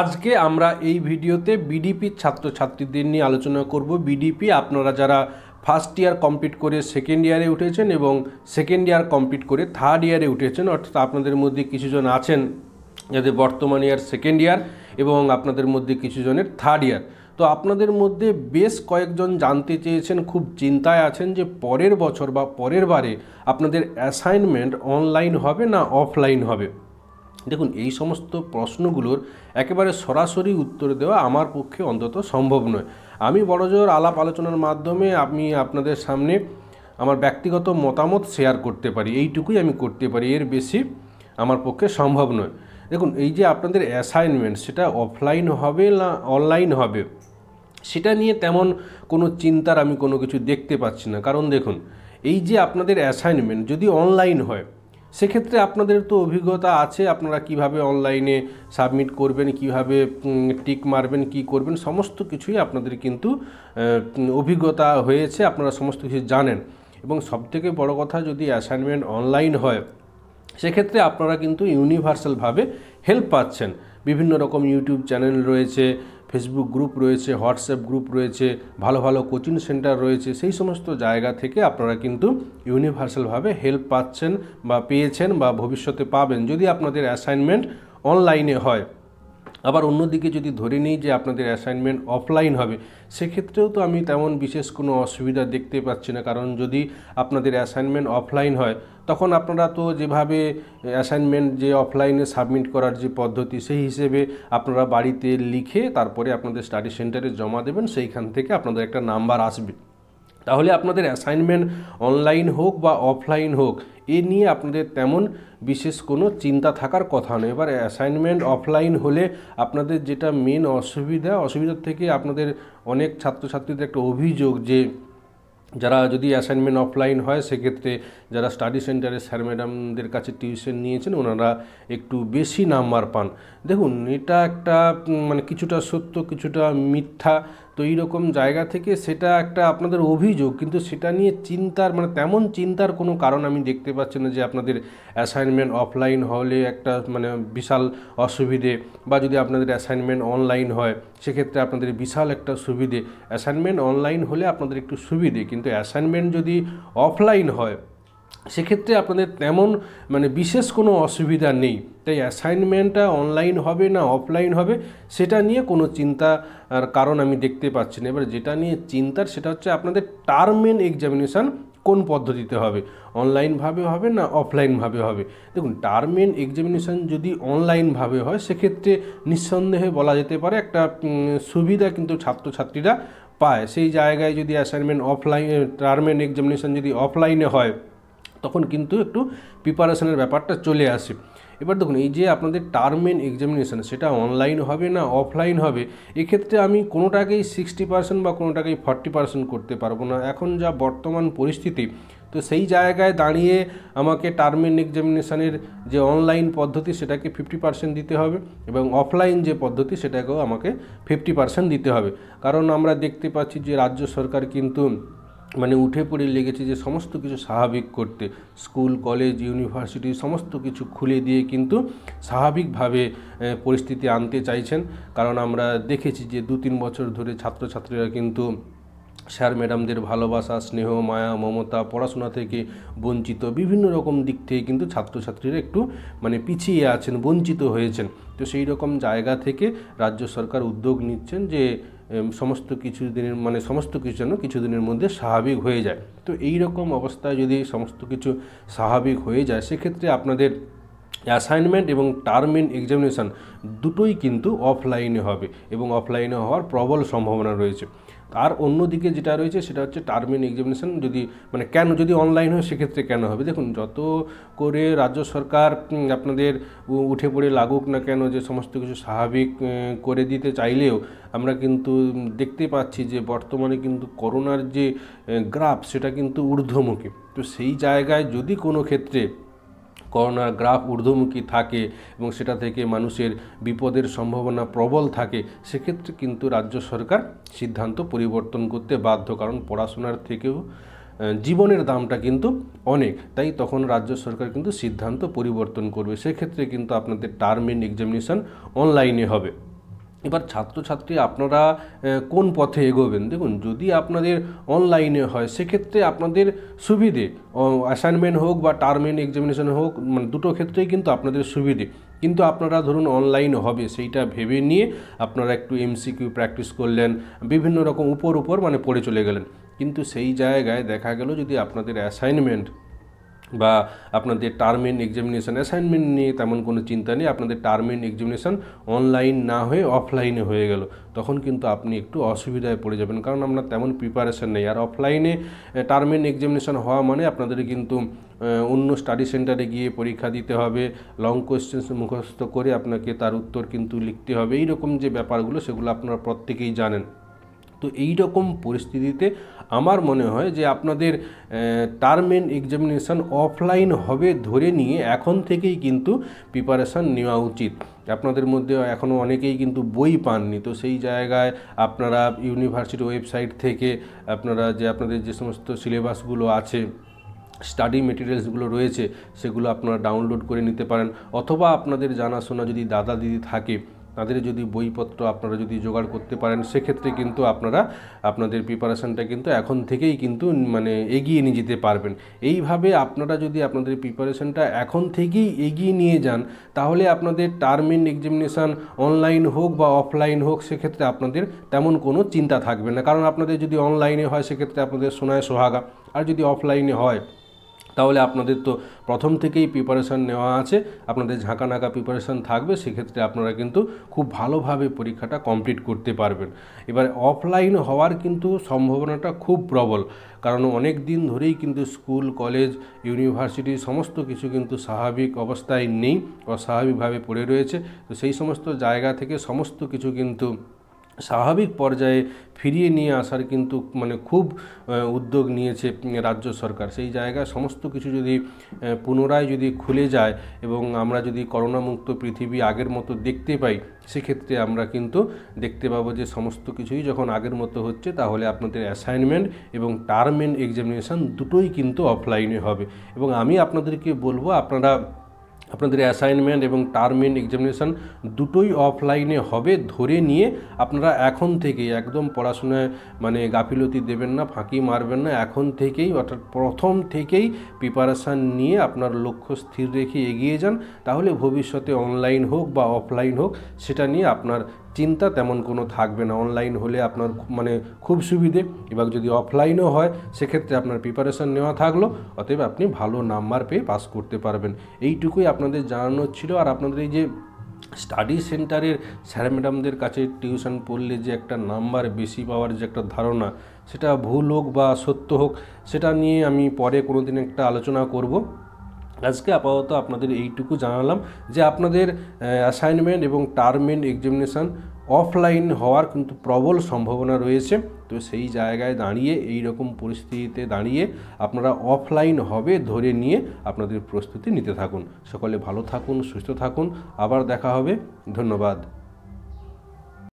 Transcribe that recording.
আজকে আমরা এই ভিডিওতে বিডিপির ছাত্রছাত্রীদের নিয়ে আলোচনা করব বিডিপি আপনারা যারা ফার্স্ট ইয়ার কমপ্লিট করে সেকেন্ড ইয়ারে উঠেছেন এবং সেকেন্ড ইয়ার কমপ্লিট করে থার্ড ইয়ারে উঠেছেন অর্থাৎ আপনাদের মধ্যে কিছুজন আছেন যাদের বর্তমান ইয়ার সেকেন্ড ইয়ার এবং আপনাদের মধ্যে কিছুজনের থার্ড ইয়ার তো আপনাদের মধ্যে বেশ কয়েকজন জানতে চেয়েছেন খুব চিন্তায় আছেন যে পরের বছর বা পরের বারে আপনাদের অ্যাসাইনমেন্ট অনলাইন হবে না অফলাইন হবে দেখুন এই সমস্ত প্রশ্নগুলোর একেবারে সরাসরি উত্তর দেওয়া আমার পক্ষে অন্তত সম্ভব নয় আমি বড়জোর আলাপ আলোচনার মাধ্যমে আমি আপনাদের সামনে আমার ব্যক্তিগত মতামত শেয়ার করতে পারি এইটুকুই আমি করতে পারি এর বেশি আমার পক্ষে সম্ভব নয় দেখুন এই যে আপনাদের অ্যাসাইনমেন্ট সেটা অফলাইন হবে না অনলাইন হবে সেটা নিয়ে তেমন কোনো চিন্তার আমি কোনো কিছু দেখতে পাচ্ছি না কারণ দেখুন এই যে আপনাদের অ্যাসাইনমেন্ট যদি অনলাইন হয় সেক্ষেত্রে আপনাদের তো অভিজ্ঞতা আছে আপনারা কিভাবে অনলাইনে সাবমিট করবেন কিভাবে টিক মারবেন কি করবেন সমস্ত কিছুই আপনাদের কিন্তু অভিজ্ঞতা হয়েছে আপনারা সমস্ত কিছু জানেন এবং সবথেকে বড় কথা যদি অ্যাসাইনমেন্ট অনলাইন হয় সেক্ষেত্রে আপনারা কিন্তু ইউনিভার্সালভাবে হেল্প পাচ্ছেন বিভিন্ন রকম ইউটিউব চ্যানেল রয়েছে ফেসবুক গ্রুপ রয়েছে হোয়াটসঅ্যাপ গ্রুপ রয়েছে ভালো ভালো কোচিং সেন্টার রয়েছে সেই সমস্ত জায়গা থেকে আপনারা কিন্তু ইউনিভার্সালভাবে হেল্প পাচ্ছেন বা পেয়েছেন বা ভবিষ্যতে পাবেন যদি আপনাদের অ্যাসাইনমেন্ট অনলাইনে হয় আবার অন্যদিকে যদি ধরে নিই যে আপনাদের অ্যাসাইনমেন্ট অফলাইন হবে সেক্ষেত্রেও তো আমি তেমন বিশেষ কোনো অসুবিধা দেখতে পাচ্ছি না কারণ যদি আপনাদের অ্যাসাইনমেন্ট অফলাইন হয় তখন আপনারা তো যেভাবে অ্যাসাইনমেন্ট যে অফলাইনে সাবমিট করার যে পদ্ধতি সেই হিসেবে আপনারা বাড়িতে লিখে তারপরে আপনাদের স্টাডি সেন্টারে জমা দেবেন সেইখান থেকে আপনাদের একটা নাম্বার আসবে তাহলে আপনাদের অ্যাসাইনমেন্ট অনলাইন হোক বা অফলাইন হোক এ নিয়ে আপনাদের তেমন বিশেষ কোনো চিন্তা থাকার কথা নয় এবার অ্যাসাইনমেন্ট অফলাইন হলে আপনাদের যেটা মেন অসুবিধা অসুবিধার থেকে আপনাদের অনেক ছাত্রছাত্রীদের একটা অভিযোগ যে যারা যদি অ্যাসাইনমেন্ট অফলাইন হয় সেক্ষেত্রে যারা স্টাডি সেন্টারে স্যার ম্যাডামদের কাছে টিউশন নিয়েছেন ওনারা একটু বেশি নাম্বার পান দেখুন এটা একটা মানে কিছুটা সত্য কিছুটা মিথ্যা তো এই রকম জায়গা থেকে সেটা একটা আপনাদের অভিযোগ কিন্তু সেটা নিয়ে চিন্তার মানে তেমন চিন্তার কোনো কারণ আমি দেখতে পাচ্ছি না যে আপনাদের অ্যাসাইনমেন্ট অফলাইন হলে একটা মানে বিশাল অসুবিধে বা যদি আপনাদের অ্যাসাইনমেন্ট অনলাইন হয় সেক্ষেত্রে আপনাদের বিশাল একটা সুবিধে অ্যাসাইনমেন্ট অনলাইন হলে আপনাদের একটু সুবিধে কিন্তু অ্যাসাইনমেন্ট যদি অফলাইন হয় সেক্ষেত্রে আপনাদের তেমন মানে বিশেষ কোনো অসুবিধা নেই তাই অ্যাসাইনমেন্টটা অনলাইন হবে না অফলাইন হবে সেটা নিয়ে কোনো চিন্তার কারণ আমি দেখতে পাচ্ছি না এবার যেটা নিয়ে চিন্তার সেটা হচ্ছে আপনাদের টার্মেন এক্সামিনেশান কোন পদ্ধতিতে হবে অনলাইনভাবে হবে না অফলাইনভাবে হবে দেখুন টার্ম এক্সামিনেশান যদি অনলাইনভাবে হয় সেক্ষেত্রে নিঃসন্দেহে বলা যেতে পারে একটা সুবিধা কিন্তু ছাত্রছাত্রীরা পায় সেই জায়গায় যদি অ্যাসাইনমেন্ট অফলাইন টার্ম এক্সামিনেশান যদি অফলাইনে হয় তখন কিন্তু একটু প্রিপারেশনের ব্যাপারটা চলে আসে এবার দেখুন এই যে আপনাদের টার্ম এন্ড এক্সামিনেশান সেটা অনলাইন হবে না অফলাইন হবে এক্ষেত্রে আমি কোনোটাকেই সিক্সটি পার্সেন্ট বা কোনোটাকেই ফর্টি পার্সেন্ট করতে পারবো না এখন যা বর্তমান পরিস্থিতি তো সেই জায়গায় দাঁড়িয়ে আমাকে টার্ম এন্ড এক্সামিনেশানের যে অনলাইন পদ্ধতি সেটাকে ফিফটি পার্সেন্ট দিতে হবে এবং অফলাইন যে পদ্ধতি সেটাকেও আমাকে ফিফটি পার্সেন্ট দিতে হবে কারণ আমরা দেখতে পাচ্ছি যে রাজ্য সরকার কিন্তু মানে উঠে পড়ে লেগেছে যে সমস্ত কিছু স্বাভাবিক করতে স্কুল কলেজ ইউনিভার্সিটি সমস্ত কিছু খুলে দিয়ে কিন্তু স্বাভাবিকভাবে পরিস্থিতি আনতে চাইছেন কারণ আমরা দেখেছি যে দু তিন বছর ধরে ছাত্রছাত্রীরা কিন্তু স্যার ম্যাডামদের ভালোবাসা স্নেহ মায়া মমতা পড়াশোনা থেকে বঞ্চিত বিভিন্ন রকম দিক থেকে কিন্তু ছাত্রছাত্রীরা একটু মানে পিছিয়ে আছেন বঞ্চিত হয়েছেন তো সেই রকম জায়গা থেকে রাজ্য সরকার উদ্যোগ নিচ্ছেন যে সমস্ত কিছু দিনের মানে সমস্ত কিছু যেন দিনের মধ্যে স্বাভাবিক হয়ে যায় তো এই রকম অবস্থায় যদি সমস্ত কিছু স্বাভাবিক হয়ে যায় সেক্ষেত্রে আপনাদের অ্যাসাইনমেন্ট এবং টার্ম ইন এক্সামিনেশান দুটোই কিন্তু অফলাইনে হবে এবং অফলাইনে হওয়ার প্রবল সম্ভাবনা রয়েছে আর অন্যদিকে যেটা রয়েছে সেটা হচ্ছে টার্ম ইন এক্সামিনেশান যদি মানে কেন যদি অনলাইন হয় সেক্ষেত্রে কেন হবে দেখুন যত করে রাজ্য সরকার আপনাদের উঠে পড়ে লাগুক না কেন যে সমস্ত কিছু স্বাভাবিক করে দিতে চাইলেও আমরা কিন্তু দেখতে পাচ্ছি যে বর্তমানে কিন্তু করোনার যে গ্রাফ সেটা কিন্তু ঊর্ধ্বমুখী তো সেই জায়গায় যদি কোনো ক্ষেত্রে করোনার গ্রাফ ঊর্ধ্বমুখী থাকে এবং সেটা থেকে মানুষের বিপদের সম্ভাবনা প্রবল থাকে সেক্ষেত্রে কিন্তু রাজ্য সরকার সিদ্ধান্ত পরিবর্তন করতে বাধ্য কারণ পড়াশোনার থেকেও জীবনের দামটা কিন্তু অনেক তাই তখন রাজ্য সরকার কিন্তু সিদ্ধান্ত পরিবর্তন করবে সেক্ষেত্রে কিন্তু আপনাদের টার্ম এন্ড এক্সামিনেশান অনলাইনে হবে এবার ছাত্রছাত্রী আপনারা কোন পথে এগোবেন দেখুন যদি আপনাদের অনলাইনে হয় সেক্ষেত্রে আপনাদের সুবিধে অ্যাসাইনমেন্ট হোক বা টার্ম এন্ড এক্সামিনেশন হোক মানে দুটো ক্ষেত্রেই কিন্তু আপনাদের সুবিধে কিন্তু আপনারা ধরুন অনলাইন হবে সেইটা ভেবে নিয়ে আপনারা একটু এমসিকিউ প্র্যাকটিস করলেন বিভিন্ন রকম উপর উপর মানে পড়ে চলে গেলেন কিন্তু সেই জায়গায় দেখা গেল যদি আপনাদের অ্যাসাইনমেন্ট বা আপনাদের টার্ম ইন এক্সামিনেশান অ্যাসাইনমেন্ট নিয়ে তেমন কোনো চিন্তা নেই আপনাদের টার্ম ইন এক্সামিনেশান অনলাইন না হয়ে অফলাইনে হয়ে গেল তখন কিন্তু আপনি একটু অসুবিধায় পড়ে যাবেন কারণ আপনার তেমন প্রিপারেশান নেই আর অফলাইনে টার্ম ইন এক্সামিনেশান হওয়া মানে আপনাদের কিন্তু অন্য স্টাডি সেন্টারে গিয়ে পরীক্ষা দিতে হবে লং কোয়েশ্চেন মুখস্থ করে আপনাকে তার উত্তর কিন্তু লিখতে হবে এইরকম যে ব্যাপারগুলো সেগুলো আপনারা প্রত্যেকেই জানেন তো এই রকম পরিস্থিতিতে আমার মনে হয় যে আপনাদের টার্ম এন্ড এক্সামিনেশান অফলাইন হবে ধরে নিয়ে এখন থেকেই কিন্তু প্রিপারেশান নেওয়া উচিত আপনাদের মধ্যে এখনও অনেকেই কিন্তু বই পাননি তো সেই জায়গায় আপনারা ইউনিভার্সিটি ওয়েবসাইট থেকে আপনারা যে আপনাদের যে সমস্ত সিলেবাসগুলো আছে স্টাডি মেটেরিয়ালসগুলো রয়েছে সেগুলো আপনারা ডাউনলোড করে নিতে পারেন অথবা আপনাদের জানাশোনা যদি দাদা দিদি থাকে তাদের যদি বইপত্র আপনারা যদি জোগাড় করতে পারেন সেক্ষেত্রে কিন্তু আপনারা আপনাদের প্রিপারেশানটা কিন্তু এখন থেকেই কিন্তু মানে এগিয়ে নিয়ে যেতে পারবেন এইভাবে আপনারা যদি আপনাদের প্রিপারেশানটা এখন থেকেই এগিয়ে নিয়ে যান তাহলে আপনাদের টার্ম ইন এক্সামিনেশান অনলাইন হোক বা অফলাইন হোক সেক্ষেত্রে আপনাদের তেমন কোনো চিন্তা থাকবে না কারণ আপনাদের যদি অনলাইনে হয় সেক্ষেত্রে আপনাদের সোনায় সোহাগা আর যদি অফলাইনে হয় তাহলে আপনাদের তো প্রথম থেকেই প্রিপারেশান নেওয়া আছে আপনাদের ঝাঁকা নাকা প্রিপারেশান থাকবে সেক্ষেত্রে আপনারা কিন্তু খুব ভালোভাবে পরীক্ষাটা কমপ্লিট করতে পারবেন এবার অফলাইন হওয়ার কিন্তু সম্ভাবনাটা খুব প্রবল কারণ অনেক দিন ধরেই কিন্তু স্কুল কলেজ ইউনিভার্সিটি সমস্ত কিছু কিন্তু স্বাভাবিক অবস্থায় নেই অস্বাভাবিকভাবে পড়ে রয়েছে তো সেই সমস্ত জায়গা থেকে সমস্ত কিছু কিন্তু স্বাভাবিক পর্যায়ে ফিরিয়ে নিয়ে আসার কিন্তু মানে খুব উদ্যোগ নিয়েছে রাজ্য সরকার সেই জায়গায় সমস্ত কিছু যদি পুনরায় যদি খুলে যায় এবং আমরা যদি করোনা মুক্ত পৃথিবী আগের মতো দেখতে পাই সেক্ষেত্রে আমরা কিন্তু দেখতে পাবো যে সমস্ত কিছুই যখন আগের মতো হচ্ছে তাহলে আপনাদের অ্যাসাইনমেন্ট এবং টার্ম এন্ড এক্সামিনেশান দুটোই কিন্তু অফলাইনে হবে এবং আমি আপনাদেরকে বলবো আপনারা আপনাদের অ্যাসাইনমেন্ট এবং টার্ম এন্ড এক্সামিনেশান দুটোই অফলাইনে হবে ধরে নিয়ে আপনারা এখন থেকেই একদম পড়াশোনায় মানে গাফিলতি দেবেন না ফাঁকি মারবেন না এখন থেকেই অর্থাৎ প্রথম থেকেই প্রিপারেশান নিয়ে আপনার লক্ষ্য স্থির রেখে এগিয়ে যান তাহলে ভবিষ্যতে অনলাইন হোক বা অফলাইন হোক সেটা নিয়ে আপনার চিন্তা তেমন কোনো থাকবে না অনলাইন হলে আপনার মানে খুব সুবিধে এবার যদি অফলাইনও হয় সেক্ষেত্রে আপনার প্রিপারেশন নেওয়া থাকলো অতএব আপনি ভালো নাম্বার পেয়ে পাস করতে পারবেন এইটুকুই আপনাদের জানানোর ছিল আর আপনাদের এই যে স্টাডি সেন্টারের স্যার ম্যাডামদের কাছে টিউশন পড়লে যে একটা নাম্বার বেশি পাওয়ার যে একটা ধারণা সেটা ভুল হোক বা সত্য হোক সেটা নিয়ে আমি পরে কোনো দিন একটা আলোচনা করব আজকে আপাতত আপনাদের এইটুকু জানালাম যে আপনাদের অ্যাসাইনমেন্ট এবং টার্ম এন্ড এক্সামিনেশান অফলাইন হওয়ার কিন্তু প্রবল সম্ভাবনা রয়েছে তো সেই জায়গায় দাঁড়িয়ে এই রকম পরিস্থিতিতে দাঁড়িয়ে আপনারা অফলাইন হবে ধরে নিয়ে আপনাদের প্রস্তুতি নিতে থাকুন সকলে ভালো থাকুন সুস্থ থাকুন আবার দেখা হবে ধন্যবাদ